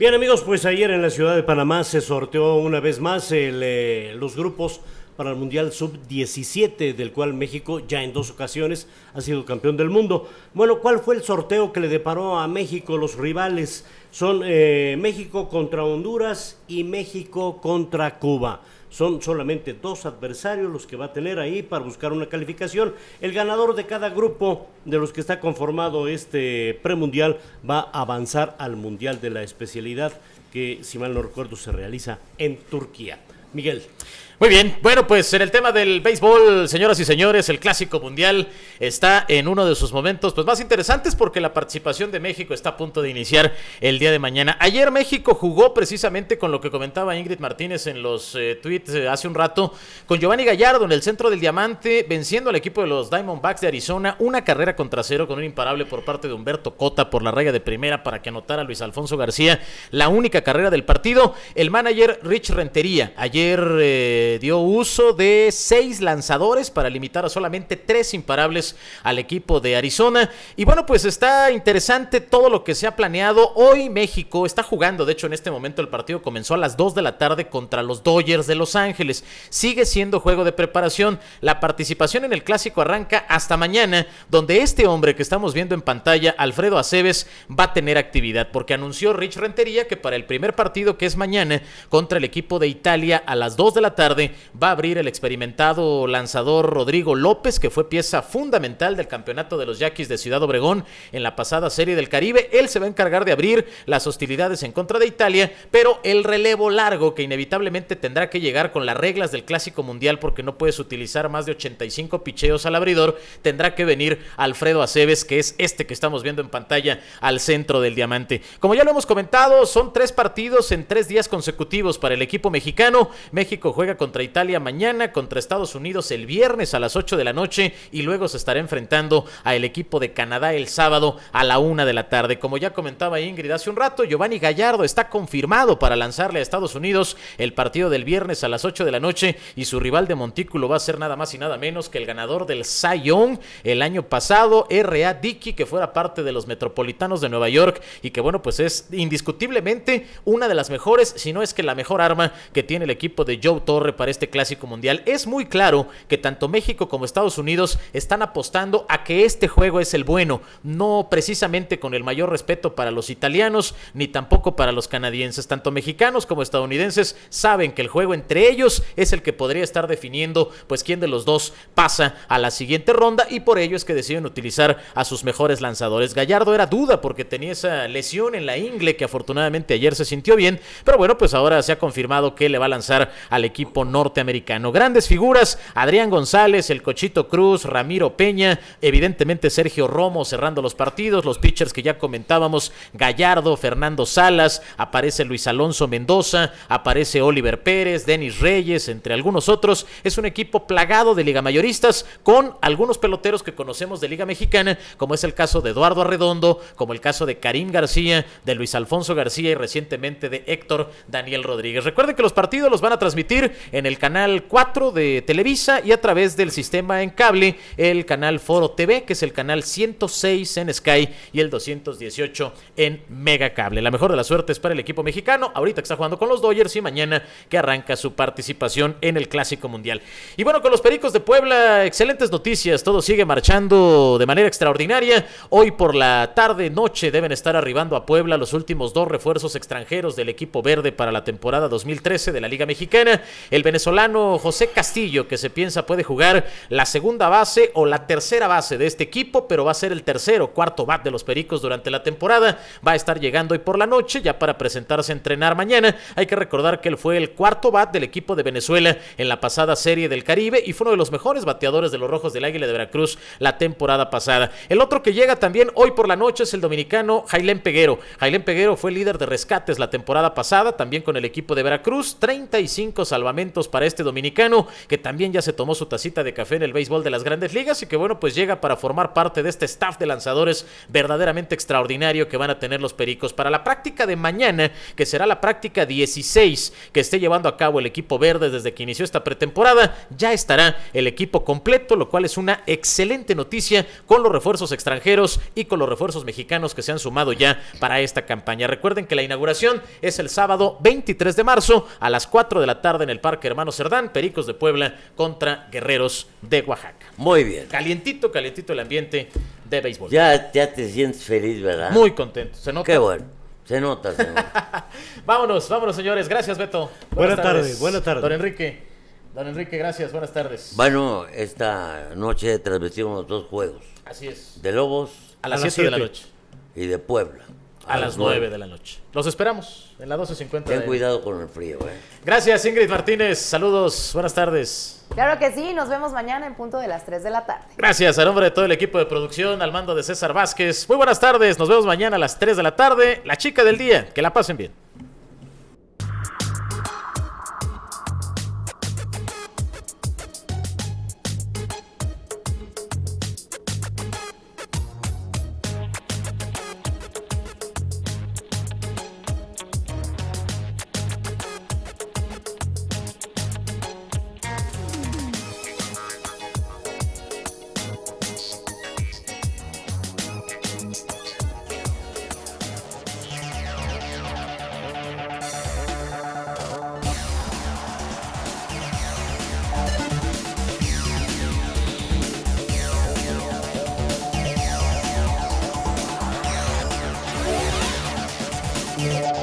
Bien amigos, pues ayer en la ciudad de Panamá se sorteó una vez más el, eh, los grupos para el Mundial Sub-17, del cual México ya en dos ocasiones ha sido campeón del mundo. Bueno, ¿cuál fue el sorteo que le deparó a México los rivales? Son eh, México contra Honduras y México contra Cuba. Son solamente dos adversarios los que va a tener ahí para buscar una calificación. El ganador de cada grupo de los que está conformado este premundial va a avanzar al Mundial de la especialidad que, si mal no recuerdo, se realiza en Turquía. Miguel. Muy bien, bueno, pues en el tema del béisbol, señoras y señores, el Clásico Mundial está en uno de sus momentos pues, más interesantes porque la participación de México está a punto de iniciar el día de mañana. Ayer México jugó precisamente con lo que comentaba Ingrid Martínez en los eh, tweets eh, hace un rato, con Giovanni Gallardo en el centro del diamante, venciendo al equipo de los Diamondbacks de Arizona, una carrera contra cero con un imparable por parte de Humberto Cota por la raya de primera para que anotara Luis Alfonso García, la única carrera del partido. El manager Rich Rentería ayer eh, dio uso de seis lanzadores para limitar a solamente tres imparables al equipo de Arizona. Y bueno, pues está interesante todo lo que se ha planeado. Hoy México está jugando, de hecho en este momento el partido comenzó a las 2 de la tarde contra los Dodgers de Los Ángeles. Sigue siendo juego de preparación. La participación en el clásico arranca hasta mañana, donde este hombre que estamos viendo en pantalla, Alfredo Aceves, va a tener actividad, porque anunció Rich Rentería que para el primer partido que es mañana contra el equipo de Italia, a las 2 de la tarde va a abrir el experimentado lanzador Rodrigo López, que fue pieza fundamental del campeonato de los Yaquis de Ciudad Obregón en la pasada serie del Caribe. Él se va a encargar de abrir las hostilidades en contra de Italia, pero el relevo largo que inevitablemente tendrá que llegar con las reglas del Clásico Mundial porque no puedes utilizar más de 85 picheos al abridor, tendrá que venir Alfredo Aceves, que es este que estamos viendo en pantalla al centro del diamante. Como ya lo hemos comentado, son tres partidos en tres días consecutivos para el equipo mexicano. México juega contra Italia mañana, contra Estados Unidos el viernes a las 8 de la noche y luego se estará enfrentando al equipo de Canadá el sábado a la 1 de la tarde. Como ya comentaba Ingrid hace un rato, Giovanni Gallardo está confirmado para lanzarle a Estados Unidos el partido del viernes a las 8 de la noche y su rival de Montículo va a ser nada más y nada menos que el ganador del Cy el año pasado, R.A. Dickey, que fuera parte de los Metropolitanos de Nueva York y que bueno, pues es indiscutiblemente una de las mejores, si no es que la mejor arma que tiene el equipo de Joe Torre para este clásico mundial. Es muy claro que tanto México como Estados Unidos están apostando a que este juego es el bueno, no precisamente con el mayor respeto para los italianos ni tampoco para los canadienses. Tanto mexicanos como estadounidenses saben que el juego entre ellos es el que podría estar definiendo pues quién de los dos pasa a la siguiente ronda y por ello es que deciden utilizar a sus mejores lanzadores. Gallardo era duda porque tenía esa lesión en la ingle que afortunadamente ayer se sintió bien, pero bueno, pues ahora se ha confirmado que le va a lanzar al equipo norteamericano. Grandes figuras, Adrián González, el Cochito Cruz, Ramiro Peña, evidentemente Sergio Romo cerrando los partidos, los pitchers que ya comentábamos, Gallardo, Fernando Salas, aparece Luis Alonso Mendoza, aparece Oliver Pérez, Denis Reyes, entre algunos otros. Es un equipo plagado de liga mayoristas con algunos peloteros que conocemos de liga mexicana, como es el caso de Eduardo Arredondo, como el caso de Karim García, de Luis Alfonso García y recientemente de Héctor Daniel Rodríguez. Recuerden que los partidos los van a transmitir en el canal 4 de Televisa y a través del sistema en cable, el canal Foro TV, que es el canal 106 en Sky y el 218 en Mega Cable. La mejor de la suerte suertes para el equipo mexicano, ahorita que está jugando con los Dodgers y mañana que arranca su participación en el Clásico Mundial. Y bueno, con los Pericos de Puebla, excelentes noticias, todo sigue marchando de manera extraordinaria. Hoy por la tarde, noche, deben estar arribando a Puebla los últimos dos refuerzos extranjeros del equipo verde para la temporada 2013 de la Liga mexicana, el venezolano José Castillo, que se piensa puede jugar la segunda base o la tercera base de este equipo, pero va a ser el tercero, cuarto bat de los Pericos durante la temporada. Va a estar llegando hoy por la noche ya para presentarse a entrenar mañana. Hay que recordar que él fue el cuarto bat del equipo de Venezuela en la pasada serie del Caribe y fue uno de los mejores bateadores de los Rojos del Águila de Veracruz la temporada pasada. El otro que llega también hoy por la noche es el dominicano Jailén Peguero. Jailén Peguero fue líder de rescates la temporada pasada, también con el equipo de Veracruz, 30 cinco salvamentos para este dominicano, que también ya se tomó su tacita de café en el béisbol de las grandes ligas y que bueno, pues llega para formar parte de este staff de lanzadores verdaderamente extraordinario que van a tener los Pericos para la práctica de mañana, que será la práctica 16 que esté llevando a cabo el equipo verde desde que inició esta pretemporada, ya estará el equipo completo, lo cual es una excelente noticia con los refuerzos extranjeros y con los refuerzos mexicanos que se han sumado ya para esta campaña. Recuerden que la inauguración es el sábado 23 de marzo a las 4 de la tarde en el Parque Hermano Cerdán, Pericos de Puebla contra Guerreros de Oaxaca. Muy bien. Calientito, calientito el ambiente de béisbol. Ya, ya te sientes feliz, ¿verdad? Muy contento, se nota. Qué bueno. Se nota, se vámonos, vámonos, señores. Gracias, Beto. Buenas, tardes. Buenas tardes. Don Enrique. Don Enrique, gracias. Buenas tardes. Bueno, esta noche transmitimos dos juegos. Así es. De Lobos. A las 7 de la noche. Y de Puebla a, las 9. de la noche. Los esperamos en la 12.50. Ten cuidado con el frío, güey. Eh. Gracias, Ingrid Martínez. Saludos, buenas tardes. Claro que sí, nos vemos mañana en punto de las 3 de la tarde. Gracias, a nombre de todo el equipo de producción, al mando de César Vázquez. Muy buenas tardes, nos vemos mañana a las 3 de la tarde. La chica del día, que la pasen bien. Thank you.